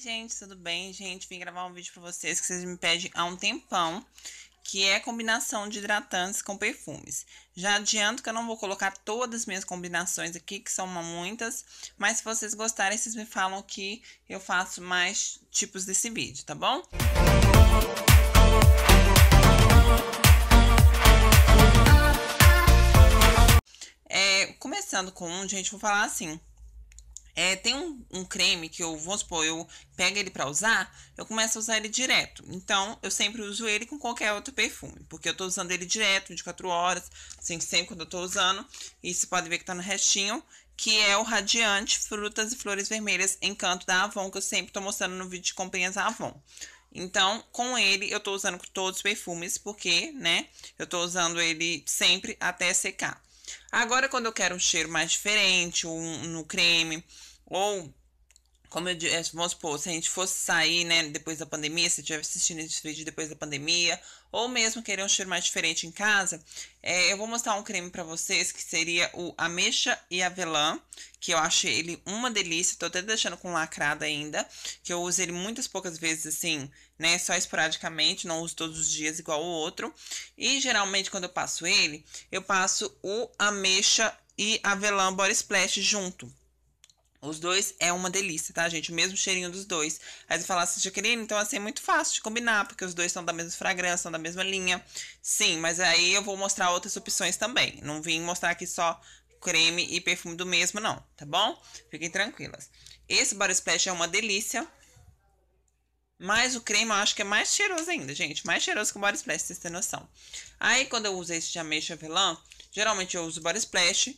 gente, tudo bem? Gente, vim gravar um vídeo pra vocês que vocês me pedem há um tempão, que é combinação de hidratantes com perfumes. Já adianto que eu não vou colocar todas as minhas combinações aqui, que são muitas, mas se vocês gostarem, vocês me falam que eu faço mais tipos desse vídeo, tá bom? É, começando com um, gente, vou falar assim é, tem um, um, creme que eu, vou supor, eu pego ele para usar, eu começo a usar ele direto. Então, eu sempre uso ele com qualquer outro perfume, porque eu tô usando ele direto, 24 horas, assim, sempre quando eu tô usando. E você pode ver que tá no restinho, que é o Radiante Frutas e Flores Vermelhas Encanto da Avon, que eu sempre tô mostrando no vídeo de comprinhas da Avon. Então, com ele, eu tô usando todos os perfumes, porque, né, eu tô usando ele sempre até secar. Agora, quando eu quero um cheiro mais diferente, um, no creme, ou como eu disse, é, vamos supor, se a gente fosse sair, né, depois da pandemia, se estiver assistindo esse vídeo depois da pandemia, ou mesmo querer um cheiro mais diferente em casa, é, eu vou mostrar um creme para vocês que seria o ameixa e avelã, que eu achei ele uma delícia, tô até deixando com lacrada ainda, que eu uso ele muitas poucas vezes assim, né, só esporadicamente, não uso todos os dias igual o outro. E geralmente quando eu passo ele, eu passo o ameixa e avelã body splash junto. Os dois é uma delícia, tá, gente? O mesmo cheirinho dos dois. Aí você fala assim, ah, Jaqueline, então assim é muito fácil de combinar, porque os dois são da mesma fragrância, são da mesma linha. Sim, mas aí eu vou mostrar outras opções também. Não vim mostrar aqui só creme e perfume do mesmo, não, tá bom? Fiquem tranquilas. Esse Body Splash é uma delícia. Mas o creme eu acho que é mais cheiroso ainda, gente. Mais cheiroso que o Body Splash, vocês têm noção. Aí, quando eu usei esse de ameixa velã, geralmente eu uso o Body Splash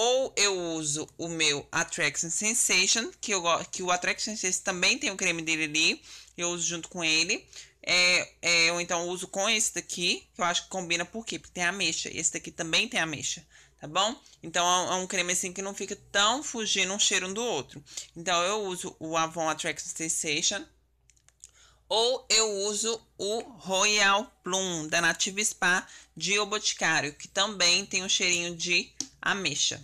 ou eu uso o meu Attraction Sensation, que, eu, que o Attraction Sensation também tem o creme dele ali. Eu uso junto com ele. É, é, então eu então uso com esse daqui, que eu acho que combina por quê? Porque tem ameixa. Esse daqui também tem ameixa, tá bom? Então é, é um creme assim que não fica tão fugindo um cheiro um do outro. Então eu uso o Avon Attraction Sensation. Ou eu uso o Royal Plum da Native Spa de O Boticário, que também tem um cheirinho de ameixa.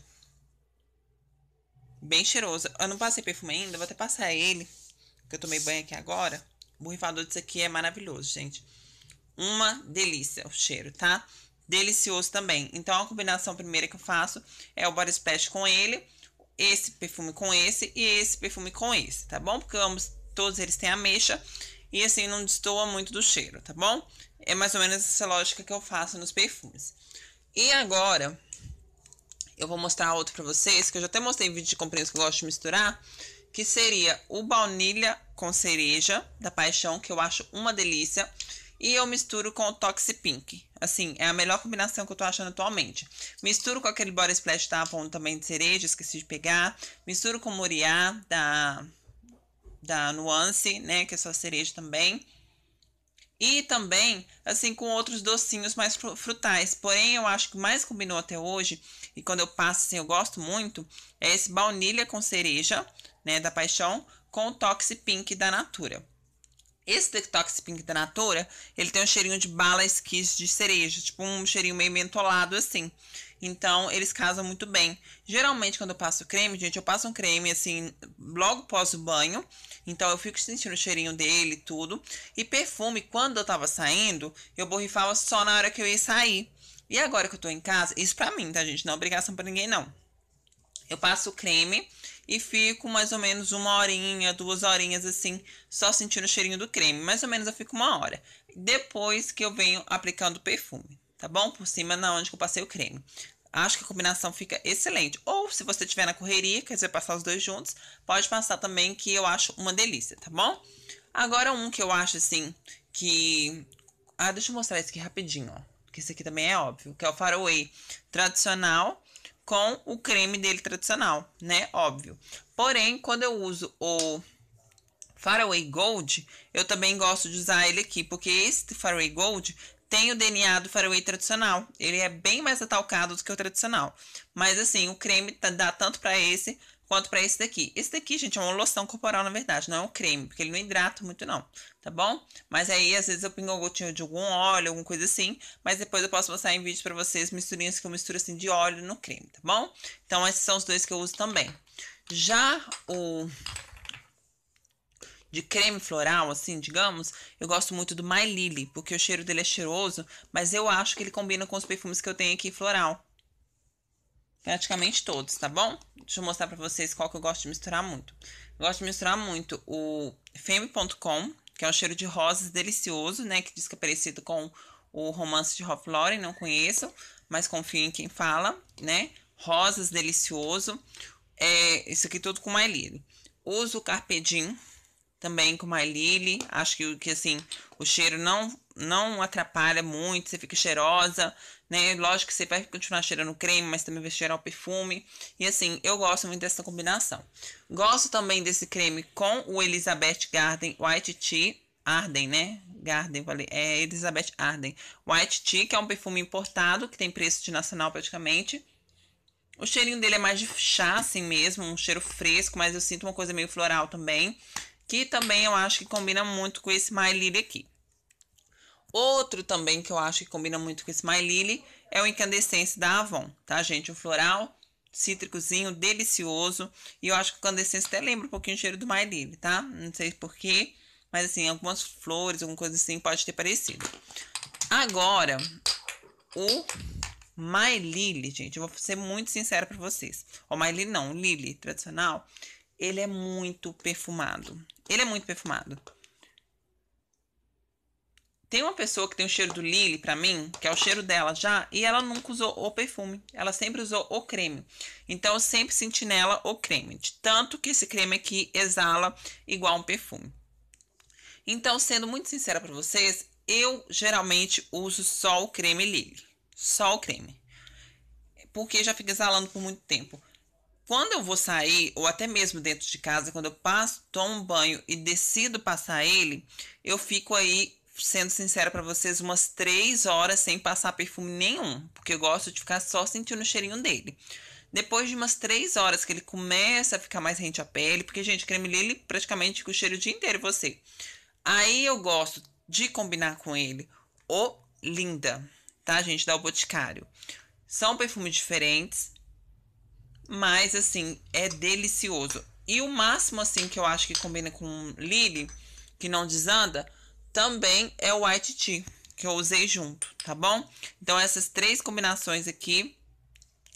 Bem cheiroso. Eu não passei perfume ainda, vou até passar ele, que eu tomei banho aqui agora. O borrifador disso aqui é maravilhoso, gente. Uma delícia o cheiro, tá? Delicioso também. Então, a combinação primeira que eu faço é o Body Splash com ele, esse perfume com esse e esse perfume com esse, tá bom? Porque ambos, todos eles têm ameixa e assim não destoa muito do cheiro, tá bom? É mais ou menos essa lógica que eu faço nos perfumes. E agora, eu vou mostrar outro para vocês, que eu já até mostrei vídeo de comprinhos que eu gosto de misturar, que seria o baunilha com cereja, da Paixão, que eu acho uma delícia. E eu misturo com o Toxi Pink. Assim, é a melhor combinação que eu tô achando atualmente. Misturo com aquele Body Splash da Avon também de cereja, esqueci de pegar. Misturo com o Moriá, da, da Nuance, né, que é só cereja também. E também, assim, com outros docinhos mais frutais. Porém, eu acho que mais combinou até hoje, e quando eu passo, assim, eu gosto muito, é esse baunilha com cereja, né, da Paixão, com o Toxi Pink da Natura. Esse Detox Pink da Natura, ele tem um cheirinho de bala esquis de cereja, tipo um cheirinho meio mentolado assim. Então, eles casam muito bem. Geralmente, quando eu passo creme, gente, eu passo um creme assim, logo pós o banho. Então, eu fico sentindo o cheirinho dele e tudo. E perfume, quando eu tava saindo, eu borrifava só na hora que eu ia sair. E agora que eu tô em casa, isso pra mim, tá, gente? Não é obrigação pra ninguém, não. Eu passo o creme e fico mais ou menos uma horinha, duas horinhas assim, só sentindo o cheirinho do creme. Mais ou menos eu fico uma hora. Depois que eu venho aplicando o perfume, tá bom? Por cima na onde que eu passei o creme. Acho que a combinação fica excelente. Ou se você tiver na correria, quer dizer, passar os dois juntos, pode passar também, que eu acho uma delícia, tá bom? Agora um que eu acho assim, que... Ah, deixa eu mostrar esse aqui rapidinho, ó. Que esse aqui também é óbvio, que é o Faraway tradicional com o creme dele tradicional, né? Óbvio. Porém, quando eu uso o Faraway Gold, eu também gosto de usar ele aqui, porque esse Faraway Gold tem o DNA do Faraway tradicional. Ele é bem mais atalcado do que o tradicional. Mas assim, o creme tá, dá tanto para esse quanto para esse daqui. Esse daqui, gente, é uma loção corporal, na verdade, não é um creme, porque ele não hidrata muito, não, tá bom? Mas aí, às vezes, eu pingo uma gotinha de algum óleo, alguma coisa assim, mas depois eu posso mostrar em vídeo para vocês misturinhas que eu misturo, assim, de óleo no creme, tá bom? Então, esses são os dois que eu uso também. Já o de creme floral, assim, digamos, eu gosto muito do My Lily, porque o cheiro dele é cheiroso, mas eu acho que ele combina com os perfumes que eu tenho aqui floral. Praticamente todos, tá bom? Deixa eu mostrar pra vocês qual que eu gosto de misturar muito. Eu gosto de misturar muito o Femme.com, que é um cheiro de rosas delicioso, né? Que diz que é parecido com o romance de Ralph Lauren, não conheço, mas confio em quem fala, né? Rosas delicioso. É, isso aqui tudo com My Lily. Uso o Carpedin, também com My Lily. Acho que, que assim, o cheiro não, não atrapalha muito, você fica cheirosa, né? Lógico que você vai continuar cheirando creme, mas também vai cheirar o perfume. E assim, eu gosto muito dessa combinação. Gosto também desse creme com o Elizabeth Garden White Tea. Arden, né? Garden, falei. É Elizabeth Arden. White Tea, que é um perfume importado, que tem preço de nacional praticamente. O cheirinho dele é mais de chá, assim mesmo, um cheiro fresco, mas eu sinto uma coisa meio floral também que também eu acho que combina muito com esse My Lily aqui. Outro também que eu acho que combina muito com esse My Lily é o incandescente da Avon, tá, gente? O floral cítricozinho delicioso. E eu acho que o incandescente até lembra um pouquinho o cheiro do My Lily, tá? Não sei porquê, mas assim, algumas flores, alguma coisa assim pode ter parecido. Agora, o My Lily, gente, eu vou ser muito sincera para vocês. O My Lily não, o Lily tradicional, ele é muito perfumado. Ele é muito perfumado. Tem uma pessoa que tem o cheiro do Lily para mim, que é o cheiro dela já, e ela nunca usou o perfume. Ela sempre usou o creme. Então eu sempre senti nela o creme, de tanto que esse creme aqui exala igual um perfume. Então, sendo muito sincera para vocês, eu geralmente uso só o creme Lily, só o creme. Porque já fica exalando por muito tempo quando eu vou sair, ou até mesmo dentro de casa, quando eu passo, tomo um banho e decido passar ele, eu fico aí, sendo sincera para vocês, umas três horas sem passar perfume nenhum, porque eu gosto de ficar só sentindo o cheirinho dele. Depois de umas três horas que ele começa a ficar mais rente à pele, porque, gente, creme ele praticamente fica o cheiro o dia inteiro você. Aí eu gosto de combinar com ele o Linda, tá, gente, da O Boticário. São perfumes diferentes, mas, assim, é delicioso. E o máximo, assim, que eu acho que combina com Lily, que não desanda, também é o White Tea, que eu usei junto, tá bom? Então, essas três combinações aqui,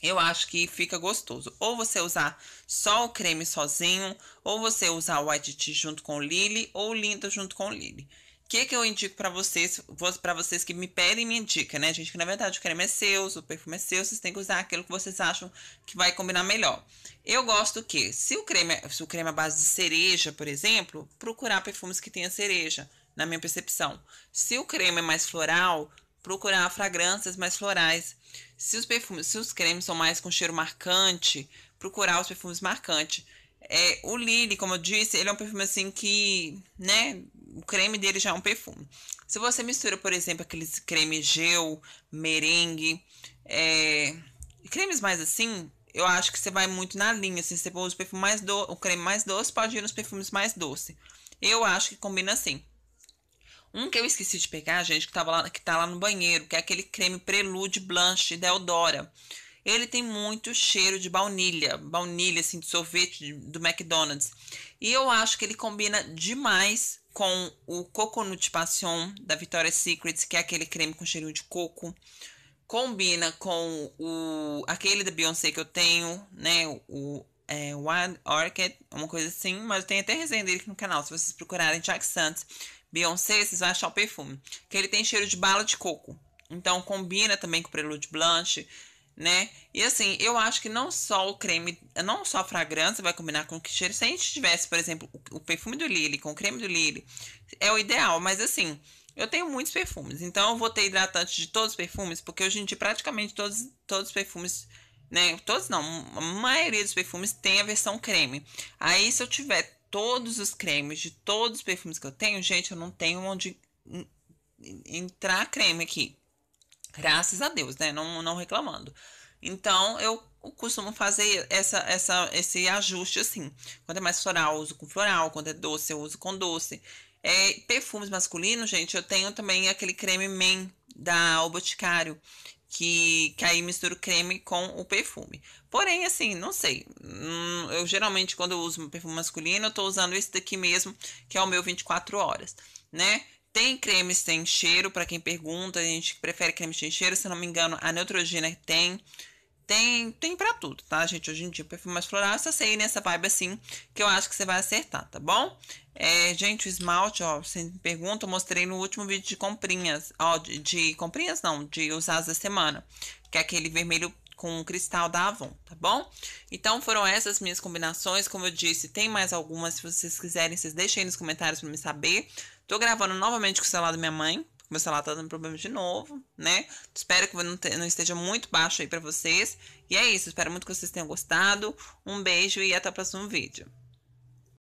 eu acho que fica gostoso. Ou você usar só o creme sozinho, ou você usar o White Tea junto com o Lily, ou Linda junto com o Lily que, que eu indico para vocês, para vocês que me pedem minha dica, né, gente? Que na verdade o creme é seu, o perfume é seu, vocês têm que usar aquilo que vocês acham que vai combinar melhor. Eu gosto que, se o creme, se o creme é base de cereja, por exemplo, procurar perfumes que tenha cereja, na minha percepção. Se o creme é mais floral, procurar fragrâncias mais florais. Se os perfumes, se os cremes são mais com cheiro marcante, procurar os perfumes marcantes. É, o Lily, como eu disse, ele é um perfume assim que, né, o creme dele já é um perfume. Se você mistura, por exemplo, aqueles creme gel, merengue, é, cremes mais assim, eu acho que você vai muito na linha. Assim, se você pôr os perfumes mais do, o creme mais doce, pode ir nos perfumes mais doce. Eu acho que combina assim. Um que eu esqueci de pegar, gente, que, tava lá, que tá lá no banheiro, que é aquele creme Prelude Blanche da Eldora ele tem muito cheiro de baunilha, baunilha assim de sorvete do McDonald's. E eu acho que ele combina demais com o Coconut Passion da Victoria's Secret, que é aquele creme com cheirinho de coco. Combina com o aquele da Beyoncé que eu tenho, né, o é, Wild Orchid, uma coisa assim, mas eu tenho até resenha dele aqui no canal, se vocês procurarem Jack Santos, Beyoncé, vocês vão achar o perfume, que ele tem cheiro de bala de coco. Então combina também com o Prelude Blanche, né? E assim, eu acho que não só o creme, não só a fragrância vai combinar com o que cheiro. Se a gente tivesse, por exemplo, o perfume do Lily com o creme do Lily, é o ideal, mas assim, eu tenho muitos perfumes, então eu vou ter hidratante de todos os perfumes, porque hoje em dia praticamente todos, todos os perfumes, né? Todos não, a maioria dos perfumes tem a versão creme. Aí se eu tiver todos os cremes de todos os perfumes que eu tenho, gente, eu não tenho onde entrar creme aqui. Graças a Deus, né? Não, não reclamando. Então, eu costumo fazer essa, essa, esse ajuste assim. Quando é mais floral, eu uso com floral. Quando é doce, eu uso com doce. É, perfumes masculinos, gente, eu tenho também aquele creme Men da O Boticário. Que, que aí misturo creme com o perfume. Porém, assim, não sei. Hum, eu geralmente, quando eu uso perfume masculino, eu tô usando esse daqui mesmo, que é o meu 24 horas, né? Tem cremes sem cheiro, para quem pergunta, a gente prefere cremes sem cheiro, se não me engano, a Neutrogena tem. Tem, tem pra tudo, tá, gente? Hoje em dia, perfume mais floral, eu só sei nessa né, vibe assim, que eu acho que você vai acertar, tá bom? É, gente, o esmalte, ó, sem pergunta, eu mostrei no último vídeo de comprinhas, ó, de, de comprinhas não, de usar da semana, que é aquele vermelho com cristal da Avon, tá bom? Então foram essas minhas combinações, como eu disse, tem mais algumas, se vocês quiserem, vocês deixem aí nos comentários para me saber. Tô gravando novamente com o celular da minha mãe. O meu celular tá dando problema de novo, né? Espero que não, te, não esteja muito baixo aí pra vocês. E é isso. Espero muito que vocês tenham gostado. Um beijo e até o próximo vídeo.